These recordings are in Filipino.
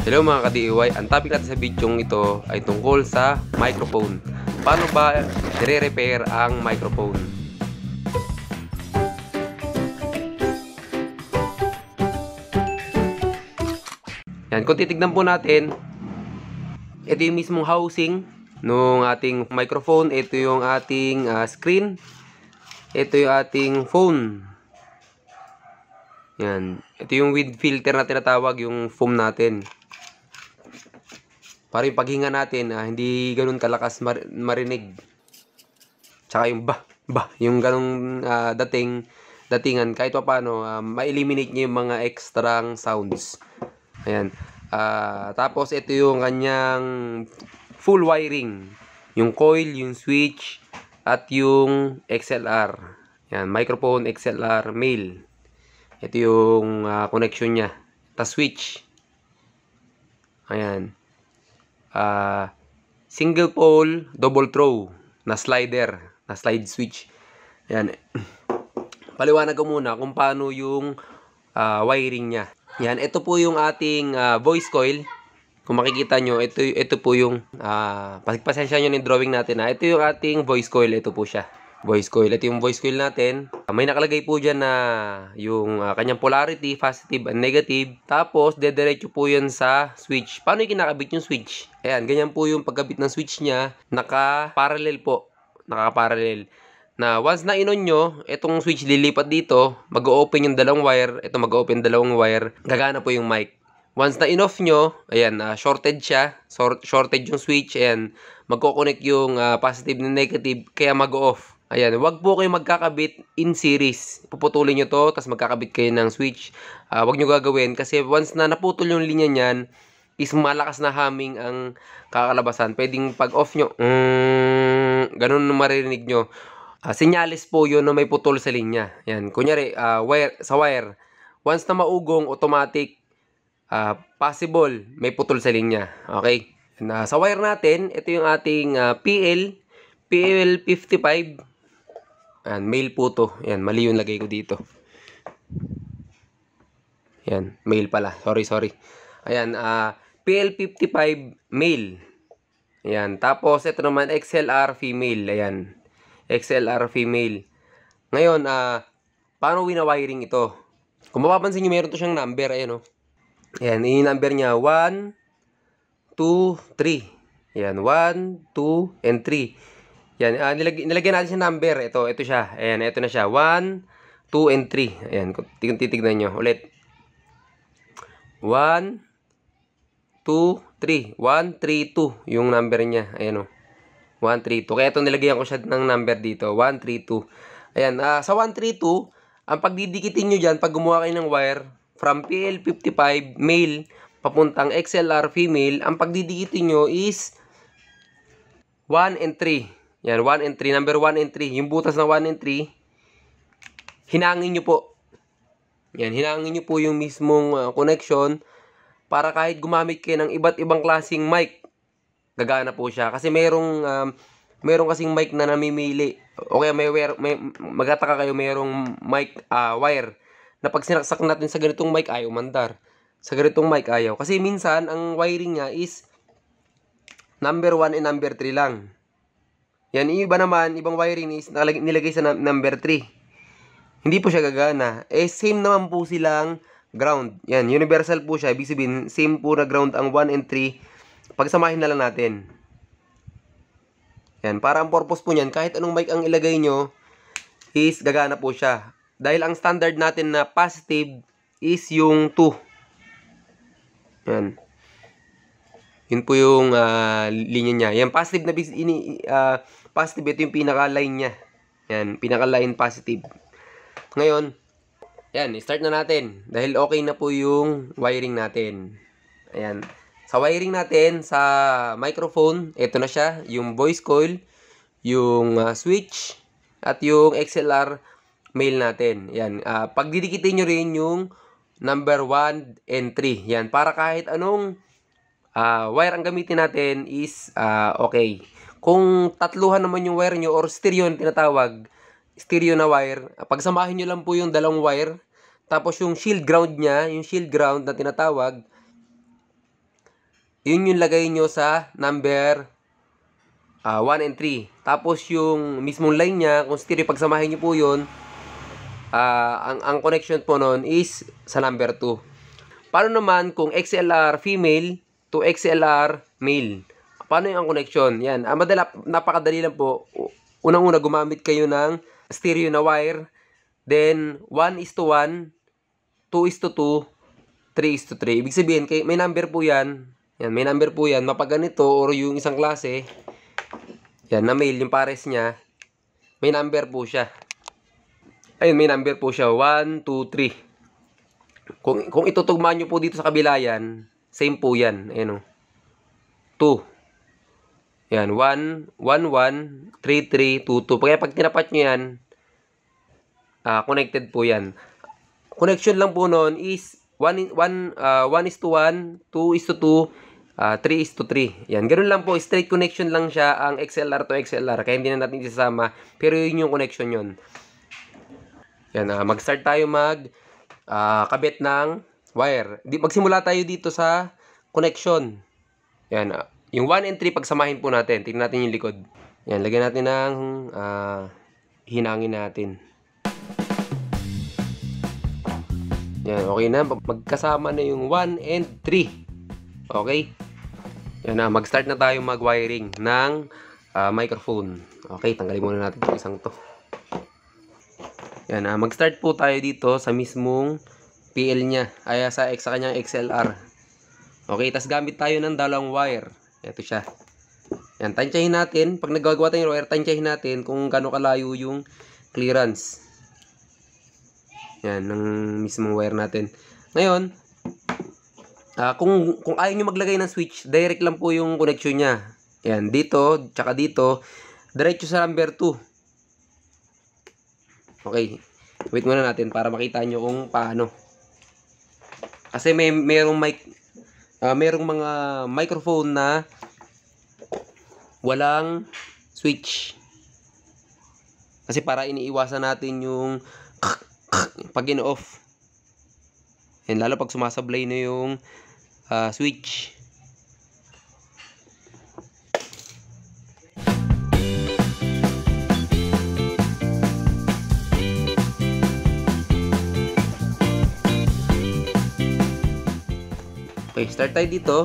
Hello mga ka-DIY, ang topic natin sa video ito ay tungkol sa microphone. Paano ba nire-repair ang microphone? Yan, kung titignan po natin, ito yung mismong housing ng ating microphone, ito yung ating uh, screen, ito yung ating phone. Yan, ito yung wind filter na tinatawag yung foam natin. Para yung paghinga natin, ah, hindi ganun kalakas mar marinig. Tsaka yung ba, ba, yung ganung ah, dating, datingan, kahit pa paano, ah, ma-eliminate niya yung mga extra sounds. Ayan. Ah, tapos, ito yung kanyang full wiring. Yung coil, yung switch, at yung XLR. Yan, microphone, XLR, male. Ito yung uh, connection niya. Ta switch. Ayan uh, single pole double throw na slider, na slide switch. Ayan. Paliwanag ko muna kung paano yung uh, wiring niya. Yan, ito po yung ating uh, voice coil. Kung makikita nyo, ito, ito po yung, uh, pasensya nyo yung drawing natin ha. Ito yung ating voice coil, ito po siya voice coil. Ito yung voice coil natin. Ah, may nakalagay po dyan na yung uh, kanyang polarity, positive and negative. Tapos, dediretso po yun sa switch. Paano yung kinakabit yung switch? Ayan, ganyan po yung pagkabit ng switch niya. Naka-parallel po. Naka-parallel. Na once na inon nyo, itong switch lilipat dito, mag-open yung dalawang wire. Ito mag-open dalawang wire. Gagana po yung mic. Once na inoff off nyo, ayan, uh, shorted siya, short, shorted yung switch, ayan, magkoconnect yung uh, positive na negative, kaya mag-off. Ayan, wag po kayong magkakabit in series. Puputulin nyo to, tapos magkakabit kayo ng switch. Uh, wag nyo gagawin kasi once na naputol yung linya niyan, is malakas na humming ang kakalabasan. Pwedeng pag off nyo, mm, ganun maririnig nyo. Uh, sinyalis po yun na may putol sa linya. Yan, kunyari, uh, wire, sa wire. Once na maugong, automatic, uh, possible, may putol sa linya. Okay? Na, uh, sa wire natin, ito yung ating uh, PL, PL55 Ayan, male po to. Ayan, mali yung lagay ko dito. Ayan, male pala. Sorry, sorry. Ayan, uh, PL55 male. Ayan, tapos ito naman XLR female. Ayan, XLR female. Ngayon, uh, paano winawiring ito? Kung mapapansin nyo, meron to siyang number. Ayan, oh. Ayan, yung number niya, 1, 2, 3. Ayan, 1, 2, and 3. Yan, uh, nilag nilagyan natin siya number. Ito, ito siya. Ayan, ito na siya. 1, 2, and 3. Ayan, kung titignan nyo. Ulit. 1, 2, 3. 1, 3, 2. Yung number niya. Ayan o. 1, 3, 2. Kaya ito nilagyan ko siya ng number dito. 1, 3, 2. Ayan, uh, sa 1, 3, 2, ang pagdidikitin nyo dyan, pag gumawa kayo ng wire, from PL55 male, papuntang XLR female, ang pagdidikitin nyo is 1 and 3. Yan, 1 and 3. Number 1 and 3. Yung butas na 1 and 3, hinangin nyo po. Yan, hinangin nyo po yung mismong uh, connection para kahit gumamit kayo ng iba't ibang klasing mic, gagana po siya. Kasi merong, um, merong kasing mic na namimili. O kaya may, wire, may magataka kayo merong mic uh, wire na pag sinaksak natin sa ganitong mic, ayaw mandar. Sa ganitong mic, ayaw. Kasi minsan, ang wiring niya is number 1 and number 3 lang. Yan, yung iba naman, ibang wiring is nilagay sa number 3. Hindi po siya gagana. Eh, same naman po silang ground. Yan, universal po siya. Ibig sabihin, same po na ground ang 1 and 3. Pagsamahin na lang natin. Yan, para ang purpose po niyan, kahit anong mic ang ilagay nyo, is gagana po siya. Dahil ang standard natin na positive is yung 2. Yan. Yun po yung uh, linya niya. Yan, positive na, ini, uh, Positive, ito yung pinaka-line niya. Yan, pinaka-line positive. Ngayon, yan, start na natin. Dahil okay na po yung wiring natin. Ayan. Sa wiring natin, sa microphone, ito na siya, yung voice coil, yung uh, switch, at yung XLR mail natin. Yan. Uh, pagdidikitin nyo rin yung number 1 and 3. Yan. Para kahit anong uh, wire ang gamitin natin is uh, okay. Kung tatluhan naman yung wire nyo or stereo yung tinatawag, stereo na wire, pagsamahin nyo lang po yung dalawang wire, tapos yung shield ground niya, yung shield ground na tinatawag, yun yung lagay nyo sa number uh, ah, 1 and 3. Tapos yung mismong line niya, kung stereo, pagsamahin nyo po yun, uh, ang, ang connection po nun is sa number 2. Paano naman kung XLR female to XLR male? Paano yung ang connection? Yan. Ah, madala, napakadali lang po. Unang-una, gumamit kayo ng stereo na wire. Then, 1 is to 1, 2 is to 2, 3 is to 3. Ibig sabihin, kay, may number po yan. Yan, may number po yan. Mapaganito, or yung isang klase, yan, na male, yung pares niya, may number po siya. Ayun, may number po siya. 1, 2, 3. Kung, kung itutugma nyo po dito sa kabila yan, same po yan. Ayun o. 2. Yan, 1, 1, 1, 3, 3, 2, Kaya pag tinapat nyo yan, uh, connected po yan. Connection lang po noon is 1, 1, uh, 1 is to 1, 2 is to 2, uh, 3 is to 3. Yan, ganun lang po. Straight connection lang siya ang XLR to XLR. Kaya hindi na natin isasama. Pero yun yung connection yon Yan, uh, mag-start tayo mag uh, kabit ng wire. Di, magsimula tayo dito sa connection. Yan, uh, yung 1 and 3, pagsamahin po natin. Tingnan natin yung likod. Yan, lagyan natin ng uh, hinangin natin. Yan, okay na. Magkasama na yung 1 and 3. Okay? Yan na, mag-start na tayo mag-wiring ng uh, microphone. Okay, tanggalin muna natin yung isang to. Yan na, ah, mag-start po tayo dito sa mismong PL niya. Ay, sa, sa kanyang XLR. Okay, tas gamit tayo ng dalawang wire. Ito siya. Yan, tansyahin natin. Pag nagagawa tayong wire, tansyahin natin kung gaano kalayo yung clearance. Yan, ng mismong wire natin. Ngayon, uh, kung, kung ayaw nyo maglagay ng switch, direct lang po yung connection niya. Yan, dito, tsaka dito, diretso sa number 2. Okay, wait muna natin para makita nyo kung paano. Kasi may merong mic uh, merong mga microphone na walang switch. Kasi para iniiwasan natin yung pag in-off. And lalo pag sumasablay na yung uh, switch. Okay, start tayo dito.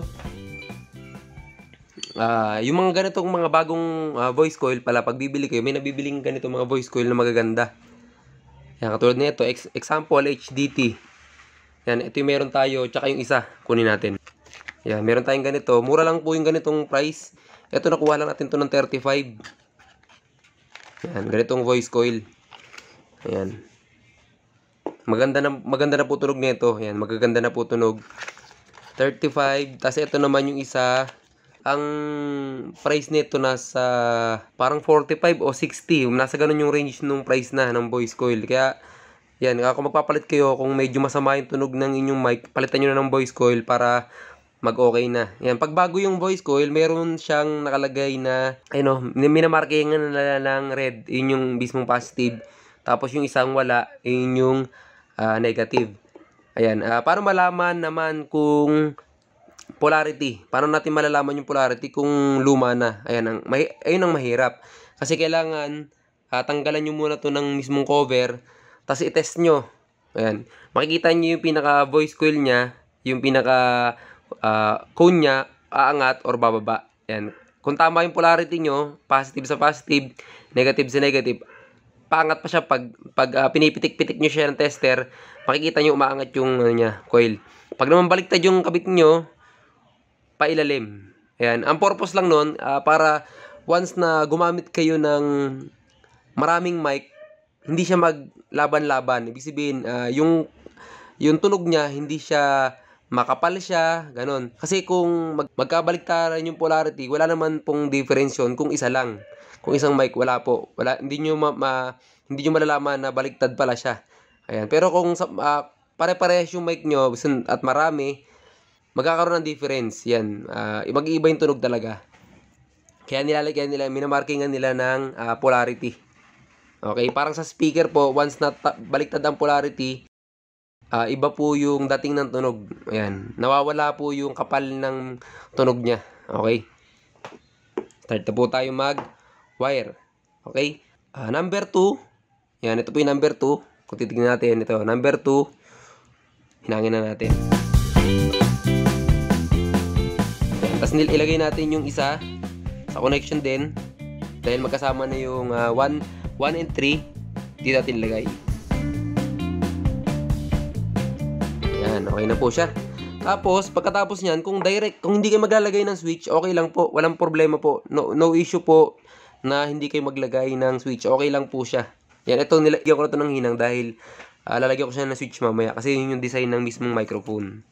Uh, yung mga ganitong mga bagong uh, voice coil pala, pag bibili kayo, may nabibiling ganito mga voice coil na magaganda. Yan, katulad nito, ex example HDT. Yan, ito yung meron tayo, tsaka yung isa, kunin natin. Yan, meron tayong ganito. Mura lang po yung ganitong price. Ito, nakuha lang natin to ng 35. Yan, ganitong voice coil. Yan. Maganda na, maganda na po tunog nito. Yan, magaganda na po tunog. 35. Tapos ito naman yung isa. Ang price nito nasa parang 45 o 60. Nasa ganun yung range nung price na ng voice coil. Kaya yan, kung magpapalit kayo, kung medyo masama yung tunog ng inyong mic, palitan nyo na ng voice coil para mag-okay na. Yan, pag bago yung voice coil, meron siyang nakalagay na, ano, minamarkingan na lang red, yun yung mismong positive. Tapos yung isang wala, yun yung uh, negative. Ayan, uh, ah, paano malaman naman kung polarity? Paano natin malalaman yung polarity kung luma na? Ayan ang, may, ayun ang mahirap. Kasi kailangan uh, tanggalan nyo muna to ng mismong cover, tapos i-test nyo. Ayan, makikita nyo yung pinaka voice coil niya, yung pinaka uh, cone niya, aangat or bababa. Ayan, kung tama yung polarity nyo, positive sa positive, negative sa negative, paangat pa siya pag pag uh, pinipitik-pitik niyo siya ng tester, makikita niyo umaangat yung ano niya, coil. Pag naman baliktad yung kabit niyo, pailalim. Ayan, ang purpose lang noon uh, ah, para once na gumamit kayo ng maraming mic, hindi siya maglaban-laban. Ibig sabihin, uh, yung yung tunog niya hindi siya makapal siya, ganun. Kasi kung mag magkabaliktaran yung polarity, wala naman pong difference yun kung isa lang. Kung isang mic, wala po. Wala, hindi niyo ma, ma, hindi niyo malalaman na baliktad pala siya. Ayan. Pero kung uh, pare-parehas yung mic niyo at marami, magkakaroon ng difference. Yan. Uh, mag-iiba yung tunog talaga. Kaya nilalagyan nila, minamarkingan nila ng uh, polarity. Okay, parang sa speaker po, once na baliktad ang polarity, uh, iba po yung dating ng tunog. Ayan, nawawala po yung kapal ng tunog niya. Okay. Start na po tayo mag wire. Okay? Uh, number 2, yan, ito po yung number 2. Kung titignan natin, ito, number 2, hinangin na natin. Tapos ilagay natin yung isa sa connection din. Dahil magkasama na yung 1 uh, ah, one, one and 3, dito natin ilagay. Yan, okay na po siya. Tapos, pagkatapos niyan, kung direct, kung hindi kayo maglalagay ng switch, okay lang po. Walang problema po. No, no issue po na hindi kayo maglagay ng switch. Okay lang po siya. Yan, ito nilagyan ko na ito ng hinang dahil uh, lalagyan ko siya ng switch mamaya kasi yun yung design ng mismong microphone.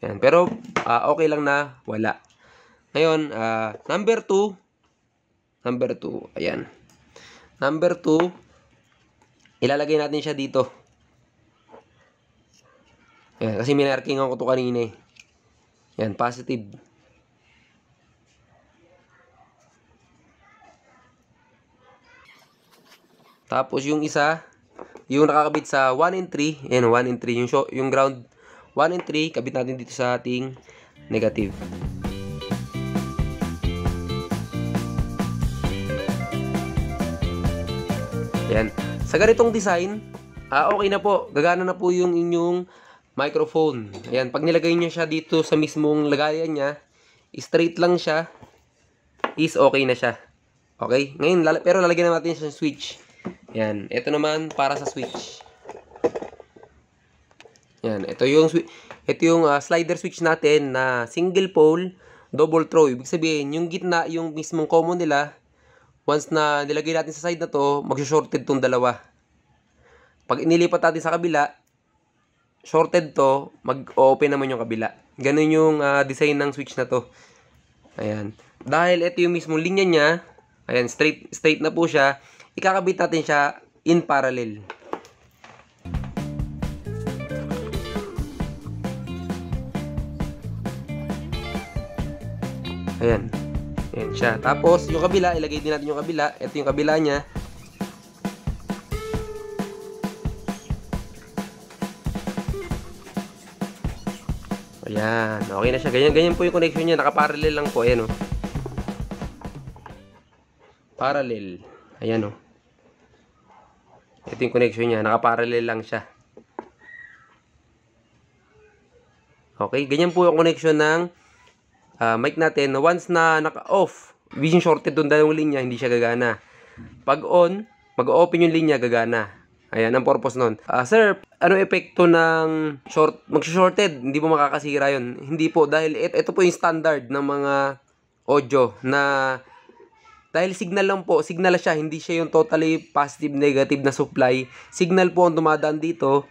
Yan, pero uh, okay lang na wala. Ngayon, uh, number 2, number 2, ayan. Number 2, ilalagay natin siya dito. Yan, kasi minarking ko ito kanina eh. Yan, positive. Tapos yung isa, yung nakakabit sa 1 in 3, yan 1 in 3 yung show, yung ground 1 in 3 kabit natin dito sa ating negative. Yan. Sa ganitong design, ah, okay na po. Gagana na po yung inyong microphone. Ayan, pag nilagay niya siya dito sa mismong lagayan niya, straight lang siya, is okay na siya. Okay? Ngayon, lala pero lalagyan natin siya ng switch. Yan. Ito naman para sa switch. Yan. Ito yung, ito yung uh, slider switch natin na single pole, double throw. Ibig sabihin, yung gitna, yung mismong common nila, once na nilagay natin sa side na to, magsho-shorted tong dalawa. Pag inilipat natin sa kabila, shorted to, mag-open naman yung kabila. Ganun yung uh, design ng switch na to. Ayan. Dahil ito yung mismong linya niya, ayan, straight, straight na po siya, ikakabit natin siya in parallel. Ayan. Ayan siya. Tapos, yung kabila, ilagay din natin yung kabila. Ito yung kabila niya. Ayan. Okay na siya. Ganyan, ganyan po yung connection niya. Nakaparallel lang po. Ayan o. Oh. Parallel. Ayan o. Oh. Ito yung connection niya. Nakaparallel lang siya. Okay, ganyan po yung connection ng uh, mic natin once na naka-off, vision shorted doon dalawang linya, hindi siya gagana. Pag on, mag-open yung linya, gagana. Ayan, ang purpose nun. Uh, sir, ano epekto ng short, mag-shorted? Hindi po makakasira yon Hindi po, dahil et, ito po yung standard ng mga audio na dahil signal lang po, signal siya, hindi siya yung totally positive, negative na supply. Signal po ang dumadaan dito.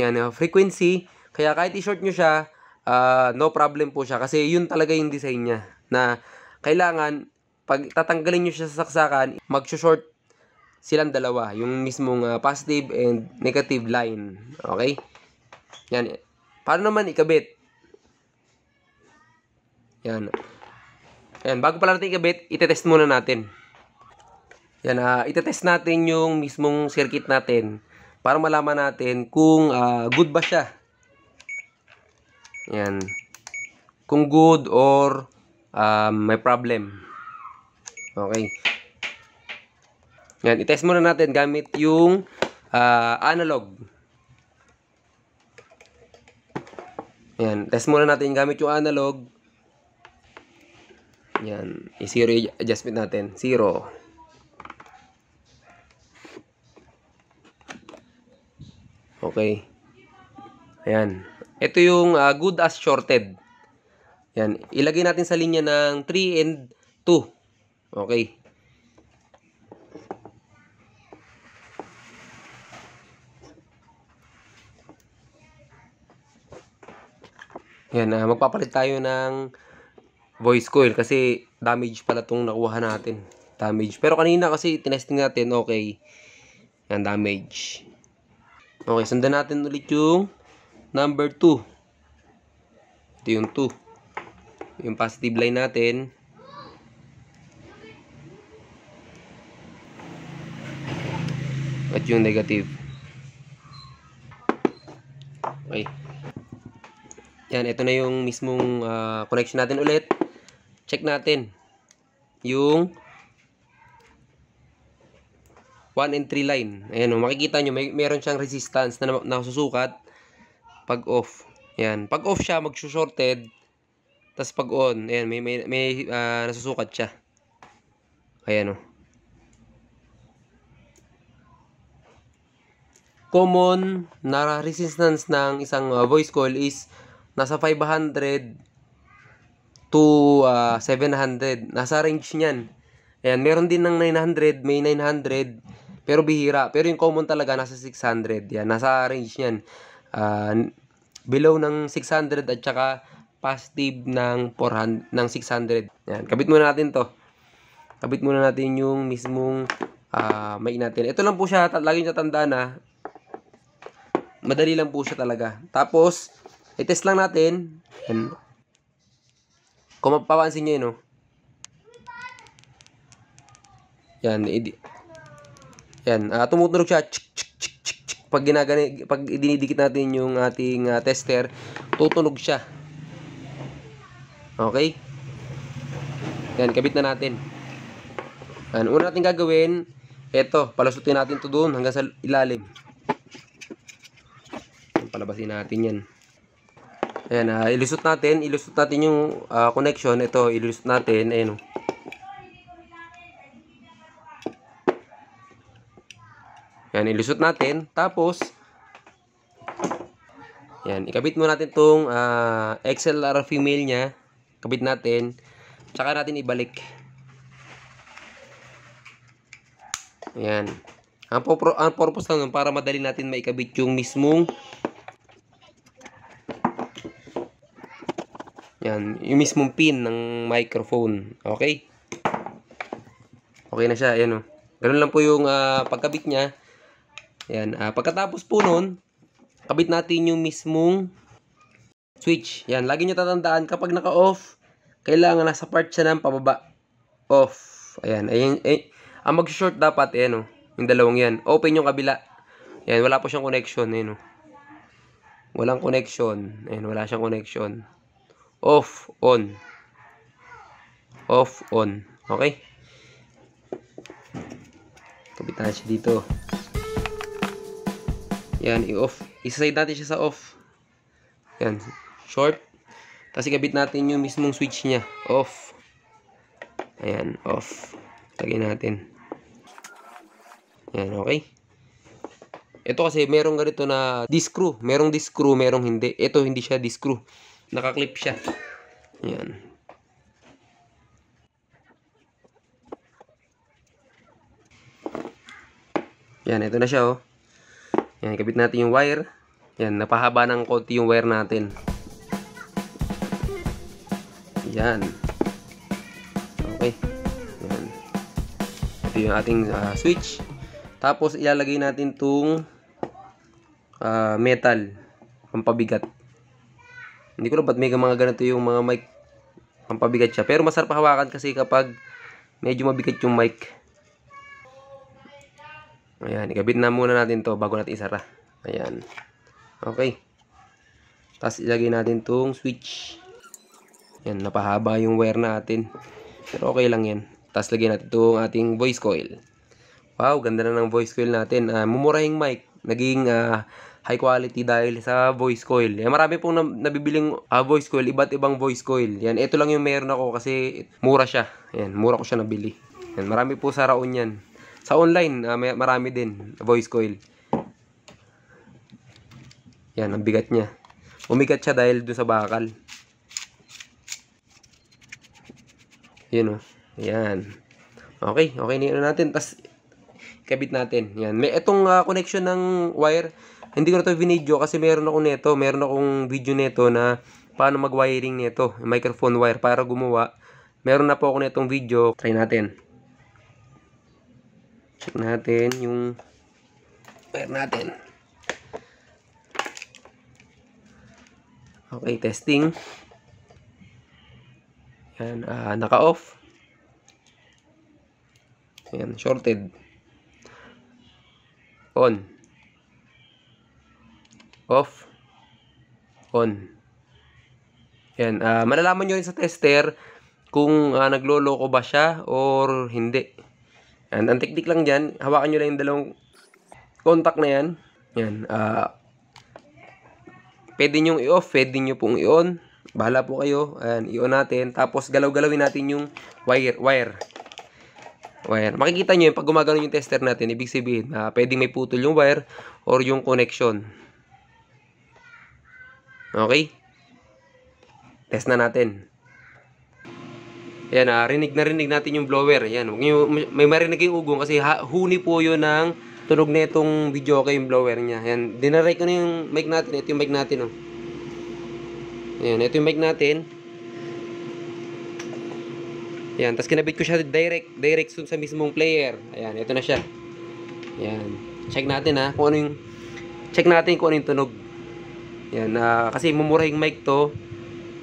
Yan, uh, frequency. Kaya kahit i-short nyo siya, uh, no problem po siya. Kasi yun talaga yung design niya. Na kailangan, pag tatanggalin nyo siya sa saksakan, mag-short silang dalawa. Yung mismong uh, positive and negative line. Okay? Yan. Paano naman ikabit? Yan. Ayan, bago pala natin ikabit, itetest muna natin. Yan, uh, ah, itetest natin yung mismong circuit natin para malaman natin kung uh, good ba siya. Yan. Kung good or uh, may problem. Okay. Yan, itest muna natin gamit yung uh, analog. Yan, test muna natin gamit yung analog yan. I-zero adjustment natin. Zero. Okay. Ayan. Ito yung uh, good as shorted. Yan. Ilagay natin sa linya ng 3 and 2. Okay. Yan. Uh, magpapalit tayo ng voice coil kasi damage pala tong nakuha natin. Damage. Pero kanina kasi tinesting natin, okay. Yan, damage. Okay, sundan natin ulit yung number 2. Ito yung 2. Yung positive line natin. At yung negative. Okay. Yan, ito na yung mismong uh, connection natin ulit check natin yung 1 and 3 line. Ayan oh, makikita nyo, may, meron siyang resistance na nasusukat pag off. Ayan, pag off siya, magsushorted, tapos pag on, ayan, may, may, may uh, nasusukat siya. Ayan oh. Common na resistance ng isang uh, voice call is nasa 500 to uh, ah, 700. Nasa range niyan. Ayan, meron din ng 900, may 900, pero bihira. Pero yung common talaga, nasa 600. Yan, nasa range niyan. Uh, below ng 600 at saka positive ng 400, ng 600. Yan, kabit muna natin to. Kabit muna natin yung mismong uh, may natin. Ito lang po siya, lagi nyo tandaan na madali lang po siya talaga. Tapos, i-test lang natin. Yan. Kung mapapansin nyo yun, oh. Yan, idi Yan, uh, tumutunog siya. Pag, ginagani, pag dinidikit natin yung ating uh, tester, tutunog siya. Okay? Yan, kabit na natin. Yan, una natin gagawin, eto, palusutin natin ito doon hanggang sa ilalim. Palabasin natin yan. Ayan, uh, ilusot natin. Ilusot natin yung uh, connection. Ito, ilusot natin. Ayan o. Oh. Ayan, ilusot natin. Tapos, ayan, ikabit mo natin itong uh, ah, XLR female niya. Kabit natin. Tsaka natin ibalik. Ayan. Ang, ang purpose lang nun, para madali natin maikabit yung mismong Yan, yung mismong pin ng microphone. Okay? Okay na siya, ayan o. Ganun lang po yung uh, pagkabit niya. Ayan, uh, pagkatapos po nun, kabit natin yung mismong switch. Yan, lagi nyo tatandaan, kapag naka-off, kailangan nasa part siya ng pababa. Off. Ayan, ayan, ayan. Ang mag-short dapat, ayan o. Yung dalawang yan. Open yung kabila. Ayan, wala po siyang connection, ayan o. Walang connection. Ayan, wala siyang connection off on off on okay kapit natin siya dito yan i-off isaside natin siya sa off yan short tapos ikabit natin yung mismong switch niya off ayan off lagay natin yan okay ito kasi merong ganito na discrew merong discrew merong hindi ito hindi siya discrew Naka-clip siya. Ayan. Ayan, ito na siya oh. Ayan, kapit natin yung wire. Ayan, napahaba ng konti yung wire natin. Ayan. Okay. Ayan. Ito yung ating uh, switch. Tapos, ilalagay natin itong uh, ah, metal. Pampabigat. Hindi ko lang ba't may mga ganito yung mga mic pampabigat siya. Pero masarap hawakan kasi kapag medyo mabigat yung mic. Ayan, ikabit na muna natin to bago natin isara. Ayan. Okay. Tapos ilagay natin tong switch. Ayan, napahaba yung wire natin. Pero okay lang yan. Tapos lagyan natin itong ating voice coil. Wow, ganda na ng voice coil natin. Uh, ah, mumurahing mic. Naging uh, high quality dahil sa voice coil. Yan, marami pong nabibiling uh, voice coil, iba't ibang voice coil. Yan, ito lang yung meron ako kasi mura siya. Yan, mura ko siya nabili. Yan, marami po sa raon yan. Sa online, uh, may, marami din, voice coil. Yan, ang bigat niya. Umigat siya dahil dun sa bakal. Yun o. Oh. Yan. Okay, okay na ano natin. Tapos, kabit natin. Yan. May itong uh, connection ng wire. Hindi ko na to video kasi meron ako neto. Meron akong video neto na paano mag-wiring nito. Microphone wire para gumawa. Meron na po ako netong video. Try natin. Check natin yung wire natin. Okay, testing. Yan, uh, naka-off. Yan, shorted. On off, on. Yan. Uh, malalaman nyo rin sa tester kung uh, nagloloko ba siya or hindi. Yan. Ang teknik lang dyan, hawakan nyo lang yung dalawang contact na yan. Yan. Uh, pwede nyo i-off, pwede nyo pong i-on. Bahala po kayo. Ayan, i-on natin. Tapos galaw-galawin natin yung wire. Wire. Wire. Makikita nyo yun, pag gumagano yung tester natin, ibig sabihin, uh, pwedeng may putol yung wire or yung connection. Okay? Test na natin. Ayan, ah, rinig na rinig natin yung blower. Ayan, huwag may marinig kayong ugong kasi ha, huni po yun ng tunog na itong video kay yung blower niya. Ayan, dinaray ko na yung mic natin. Ito yung mic natin, oh. Ayan, ito yung mic natin. Ayan, tapos kinabit ko siya direct, direct sa mismong player. Ayan, ito na siya. Ayan, check natin ha, kung ano yung, check natin kung ano yung tunog. Yan, uh, kasi mumura yung mic to.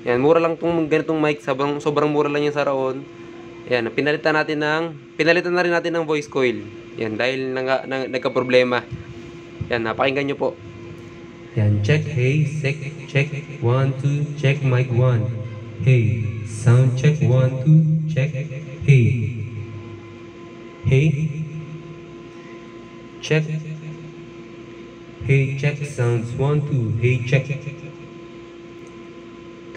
Yan, mura lang tong ganitong mic, sobrang, sobrang mura lang yan sa Raon. Yan, pinalitan natin ng, pinalitan na rin natin ng voice coil. Yan, dahil nang, nang, nagka-problema. Yan, napakinggan nyo po. Yan, check, hey, check, check, 1, 2, check mic 1. Hey, sound check 1, 2, check, hey. Hey, check, Hey check sounds 1 2 hey check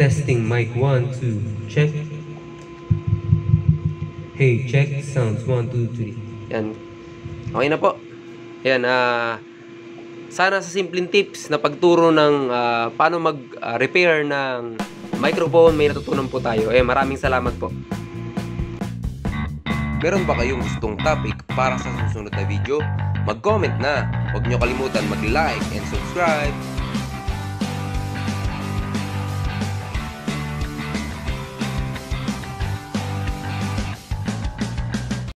Testing mic 1 2 check Hey check sounds 1 2 3 Yan Okay na po Yan ah uh, sana sa simpleng tips na pagturo ng uh, paano mag-repair ng microphone may natutunan po tayo. Eh maraming salamat po. Meron ba kayong gustong topic para sa susunod na video? Mag-comment na. Huwag nyo kalimutan mag-like and subscribe.